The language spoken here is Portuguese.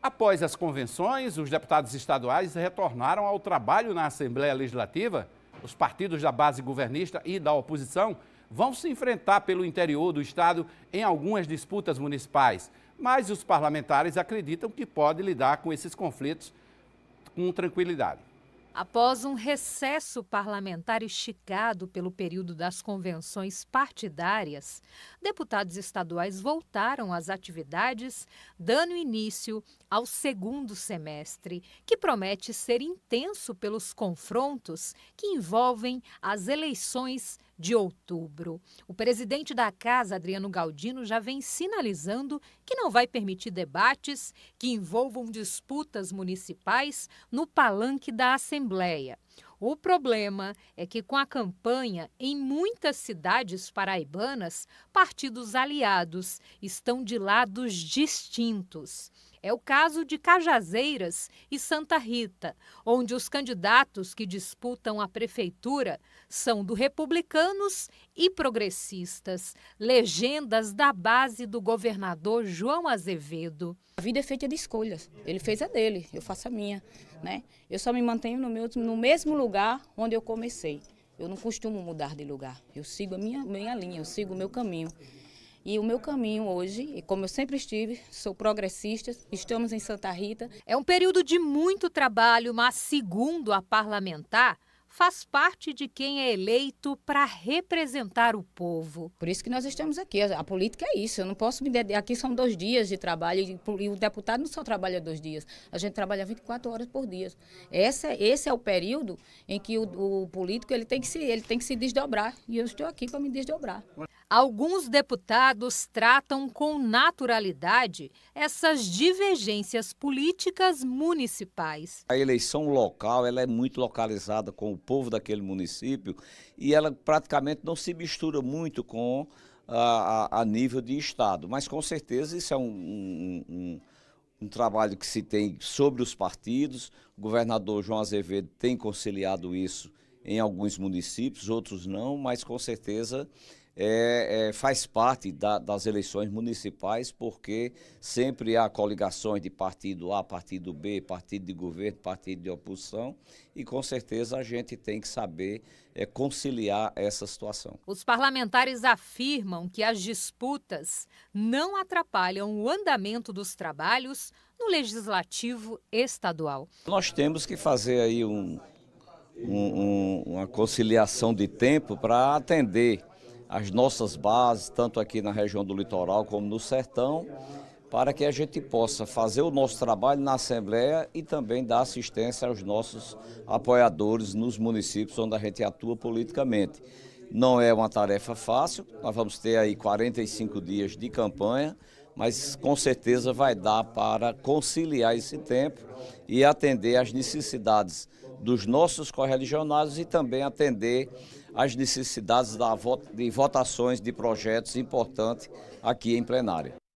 Após as convenções, os deputados estaduais retornaram ao trabalho na Assembleia Legislativa. Os partidos da base governista e da oposição vão se enfrentar pelo interior do estado em algumas disputas municipais, mas os parlamentares acreditam que pode lidar com esses conflitos com tranquilidade. Após um recesso parlamentar esticado pelo período das convenções partidárias, deputados estaduais voltaram às atividades, dando início ao segundo semestre, que promete ser intenso pelos confrontos que envolvem as eleições de outubro. O presidente da casa, Adriano Galdino, já vem sinalizando que não vai permitir debates que envolvam disputas municipais no palanque da Assembleia. O problema é que, com a campanha, em muitas cidades paraibanas, partidos aliados estão de lados distintos. É o caso de Cajazeiras e Santa Rita, onde os candidatos que disputam a prefeitura são do republicanos e progressistas, legendas da base do governador João Azevedo. A vida é feita de escolhas. Ele fez a dele, eu faço a minha né? Eu só me mantenho no, meu, no mesmo lugar onde eu comecei. Eu não costumo mudar de lugar. Eu sigo a minha, minha linha, eu sigo o meu caminho. E o meu caminho hoje, e como eu sempre estive, sou progressista, estamos em Santa Rita. É um período de muito trabalho, mas segundo a parlamentar, faz parte de quem é eleito para representar o povo. Por isso que nós estamos aqui. A política é isso. Eu não posso me dedicar. Aqui são dois dias de trabalho e o deputado não só trabalha dois dias. A gente trabalha 24 horas por dia. Esse, esse é o período em que o, o político ele tem, que se, ele tem que se desdobrar. E eu estou aqui para me desdobrar. Alguns deputados tratam com naturalidade essas divergências políticas municipais. A eleição local ela é muito localizada com o povo daquele município e ela praticamente não se mistura muito com a, ah, a, a nível de Estado. Mas com certeza isso é um, um, um um trabalho que se tem sobre os partidos. O governador João Azevedo tem conciliado isso em alguns municípios, outros não, mas com certeza é, é, faz parte da, das eleições municipais, porque sempre há coligações de partido A, partido B, partido de governo, partido de oposição, e com certeza a gente tem que saber é, conciliar essa situação. Os parlamentares afirmam que as disputas não atrapalham o andamento dos trabalhos no legislativo estadual. Nós temos que fazer aí um um, um, uma conciliação de tempo para atender as nossas bases, tanto aqui na região do litoral como no sertão, para que a gente possa fazer o nosso trabalho na Assembleia e também dar assistência aos nossos apoiadores nos municípios onde a gente atua politicamente. Não é uma tarefa fácil, nós vamos ter aí 45 dias de campanha, mas com certeza vai dar para conciliar esse tempo e atender às necessidades dos nossos correligionários e também atender às necessidades da, de votações de projetos importantes aqui em plenária.